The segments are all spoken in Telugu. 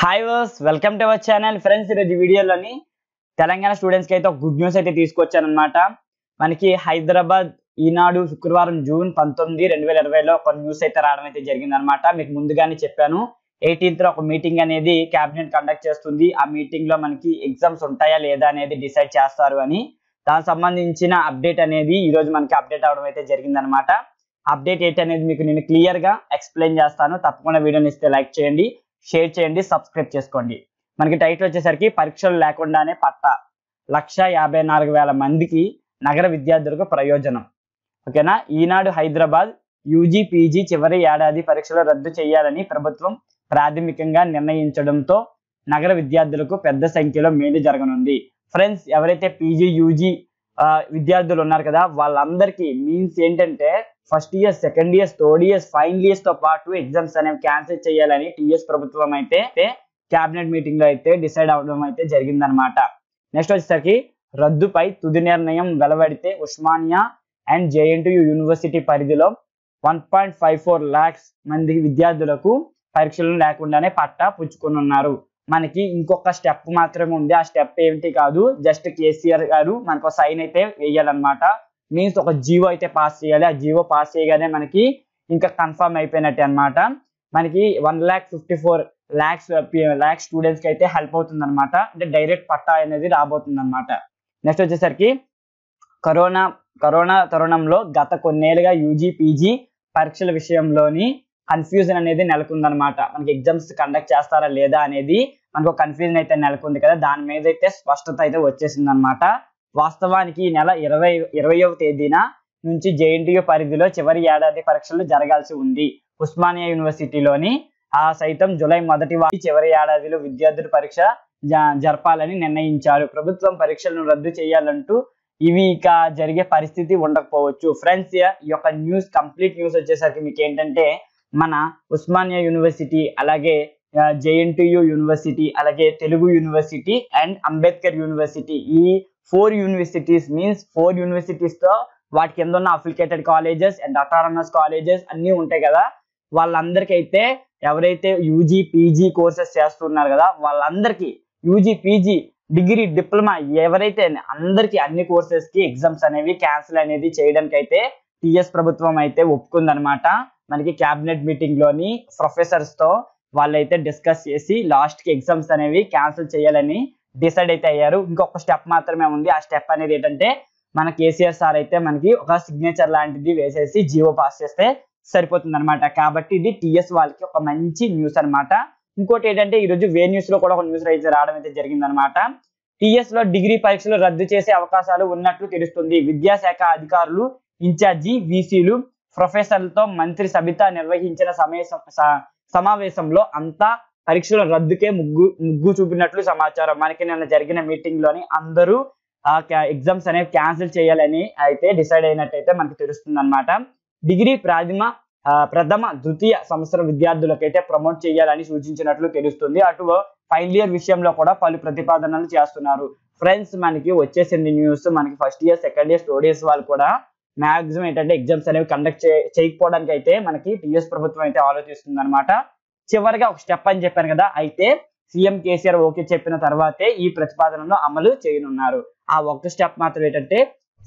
హాయ్ వర్స్ welcome to our channel friends ఈరోజు వీడియోలోని తెలంగాణ స్టూడెంట్స్కి అయితే ఒక గుడ్ న్యూస్ అయితే తీసుకొచ్చానమాట మనకి హైదరాబాద్ ఈనాడు శుక్రవారం జూన్ పంతొమ్మిది రెండు వేల ఇరవైలో ఒక న్యూస్ అయితే రావడం అయితే జరిగిందనమాట మీకు ముందుగానే చెప్పాను ఎయిటీన్త్ ఒక మీటింగ్ అనేది క్యాబినెట్ కండక్ట్ చేస్తుంది ఆ మీటింగ్లో మనకి ఎగ్జామ్స్ ఉంటాయా లేదా అనేది డిసైడ్ చేస్తారు అని దానికి సంబంధించిన అప్డేట్ అనేది ఈరోజు మనకి అప్డేట్ అవడం అయితే జరిగిందనమాట అప్డేట్ ఏంటి అనేది మీకు నేను క్లియర్గా ఎక్స్ప్లెయిన్ చేస్తాను తప్పకుండా వీడియోని ఇస్తే లైక్ చేయండి షేర్ చేయండి సబ్స్క్రైబ్ చేసుకోండి మనకి టైటిల్ వచ్చేసరికి పరీక్షలు లేకుండానే పట్ట లక్ష యాభై నాలుగు వేల మందికి నగర విద్యార్థులకు ప్రయోజనం ఓకేనా ఈనాడు హైదరాబాద్ యూజీ పీజీ చివరి ఏడాది పరీక్షలు రద్దు చేయాలని ప్రభుత్వం ప్రాథమికంగా నిర్ణయించడంతో నగర విద్యార్థులకు పెద్ద సంఖ్యలో మేలు జరగనుంది ఫ్రెండ్స్ ఎవరైతే పీజీ యూజీ విద్యార్థులు ఉన్నారు కదా వాళ్ళందరికీ మీన్స్ ఏంటంటే first year second years third years final years తో పాటు ఎగ్జామ్స్ అనేవి క్యాన్సిల్ చేయాలని టీఎస్ ప్రభుత్వం అయితే కేబినెట్ మీటింగ్ లో అయితే డిసైడ్ అవడం అయితే జరిగిందనమాట నెక్స్ట్ వచ్చేసరికి రద్దుపై తుది నిర్ణయం వెలువడితే ఉస్మానియా అండ్ జేఎన్టీయూ యూనివర్సిటీ పరిధిలో one point five four lakhs మంది విద్యార్థులకు పరీక్షలు లేకుండానే పట్టా పుచ్చుకొనున్నారు మనకి ఇంకొక స్టెప్ మాత్రమే ఉంది ఆ స్టెప్ ఏంటి కాదు జస్ట్ కేసీఆర్ గారు మనకు సైన్ అయితే వేయాలన్నమాట మీన్స్ ఒక జీవో అయితే పాస్ చేయాలి ఆ జీవో పాస్ చేయగానే మనకి ఇంకా కన్ఫర్మ్ అయిపోయినట్టే అనమాట మనకి one lakh fifty four lakhs lakhs స్టూడెంట్స్కి అయితే హెల్ప్ అవుతుంది అనమాట అంటే డైరెక్ట్ పట్టా అనేది రాబోతుంది అనమాట నెక్స్ట్ వచ్చేసరికి కరోనా కరోనా తరుణంలో గత కొన్నేళ్ళుగా యూజీ పీజీ పరీక్షల విషయంలోని కన్ఫ్యూజన్ అనేది నెలకొందనమాట మనకి ఎగ్జామ్స్ కండక్ట్ చేస్తారా లేదా అనేది మనకు కన్ఫ్యూజన్ అయితే నెలకొంది కదా దాని మీద అయితే స్పష్టత అయితే వచ్చేసింది అనమాట వాస్తవానికి ఈ నెల ఇరవై ఇరవయవ తేదీన నుంచి జేఎన్టీయు పరిధిలో చివరి ఏడాది పరీక్షలు జరగాల్సి ఉంది ఉస్మానియా యూనివర్సిటీలోని ఆ సైతం జులై మొదటి వారి చివరి ఏడాదిలో విద్యార్థుల పరీక్ష జరపాలని నిర్ణయించారు ప్రభుత్వం పరీక్షలను రద్దు చేయాలంటూ ఇవి ఇక జరిగే పరిస్థితి ఉండకపోవచ్చు ఫ్రెండ్స్ ఈ యొక్క న్యూస్ కంప్లీట్ న్యూస్ వచ్చేసరికి మీకు ఏంటంటే మన ఉస్మానియా యూనివర్సిటీ అలాగే జేఎన్టీయు యూనివర్సిటీ అలాగే Telugu university and Ambedkar university ఈ four universities means four universities తో వాటి కింద ఉన్న affiliated colleges and autonomous colleges అన్నీ ఉంటాయి కదా వాళ్ళందరికైతే ఎవరైతే యూజీ పీజీ కోర్సెస్ చేస్తున్నారు కదా వాళ్ళందరికీ యూజీ పీజీ డిగ్రీ డిప్లొమా ఎవరైతే అందరికీ అన్ని కోర్సెస్ కి ఎగ్జామ్స్ అనేవి క్యాన్సిల్ అనేది చేయడానికి అయితే టిఎస్ ప్రభుత్వం అయితే ఒప్పుకుందనమాట మనకి క్యాబినెట్ మీటింగ్లోని ప్రొఫెసర్స్తో వాళ్ళైతే డిస్కస్ చేసి లాస్ట్ కి ఎగ్జామ్స్ అనేవి క్యాన్సిల్ చేయాలని డిసైడ్ అయితే అయ్యారు ఇంకొక స్టెప్ మాత్రమే ఉంది ఆ స్టెప్ అనేది ఏంటంటే మన కేసీఆర్ సార్ అయితే మనకి ఒక సిగ్నేచర్ లాంటిది వేసేసి జీవో పాస్ చేస్తే సరిపోతుంది అనమాట కాబట్టి ఇది టీఎస్ వాళ్ళకి ఒక మంచి న్యూస్ అనమాట ఇంకోటి ఏంటంటే ఈరోజు వే న్యూస్ లో కూడా ఒక న్యూస్ రైజ్ రావడం అయితే జరిగిందనమాట టీఎస్ లో డిగ్రీ పరీక్షలు రద్దు చేసే అవకాశాలు ఉన్నట్లు తెలుస్తుంది విద్యాశాఖ అధికారులు ఇన్ఛార్జి వీసీలు ప్రొఫెసర్లతో మంత్రి సబిత నిర్వహించిన సమయ సమావేశంలో అంతా పరీక్షల రద్దుకే ముగ్గు ముగ్గు చూపినట్లు సమాచారం మనకి నిన్న జరిగిన మీటింగ్ లోని అందరూ ఆ ఎగ్జామ్స్ అనేవి క్యాన్సిల్ చేయాలని అయితే డిసైడ్ అయినట్టయితే మనకి తెలుస్తుంది అనమాట డిగ్రీ ప్రాథమ ప్రథమ ద్వితీయ సంవత్సరం విద్యార్థులకైతే ప్రమోట్ చేయాలని సూచించినట్లు తెలుస్తుంది అటు ఫైనల్ ఇయర్ విషయంలో కూడా పలు ప్రతిపాదనలు చేస్తున్నారు ఫ్రెండ్స్ మనకి వచ్చేసింది న్యూస్ మనకి first year second year third years వాళ్ళు కూడా మాక్సిమం ఏంటంటే ఎగ్జామ్స్ అనేవి కండక్ట్ చేయకపోవడానికి అయితే మనకి టీఎస్ ప్రభుత్వం అయితే ఆలోచిస్తుంది అనమాట చివరిగా ఒక స్టెప్ అని చెప్పాను కదా అయితే సీఎం కేసీఆర్ ఓకే చెప్పిన తర్వాతే ఈ ప్రతిపాదనను అమలు చేయనున్నారు ఆ ఒక్క స్టెప్ మాత్రం ఏంటంటే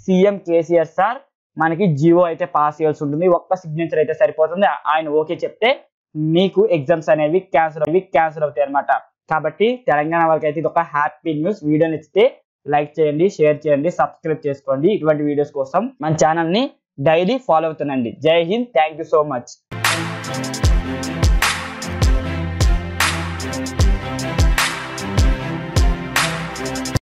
సీఎం కేసీఆర్ సార్ మనకి జియో అయితే పాస్ చేయాల్సి ఉంటుంది ఒక్క సిగ్నేచర్ అయితే సరిపోతుంది ఆయన ఓకే చెప్తే మీకు ఎగ్జామ్స్ అనేవి క్యాన్సిల్ అవి క్యాన్సిల్ అవుతాయి అనమాట కాబట్టి తెలంగాణ వాళ్ళకి అయితే ఇది ఒక హ్యాపీ న్యూస్ వీడియో నచ్చితే లైక్ చేయండి షేర్ చేయండి సబ్స్క్రైబ్ చేసుకోండి ఇటువంటి వీడియోస్ కోసం మన ఛానల్ని డైలీ ఫాలో అవుతుందండి జై హింద్ థ్యాంక్ సో మచ్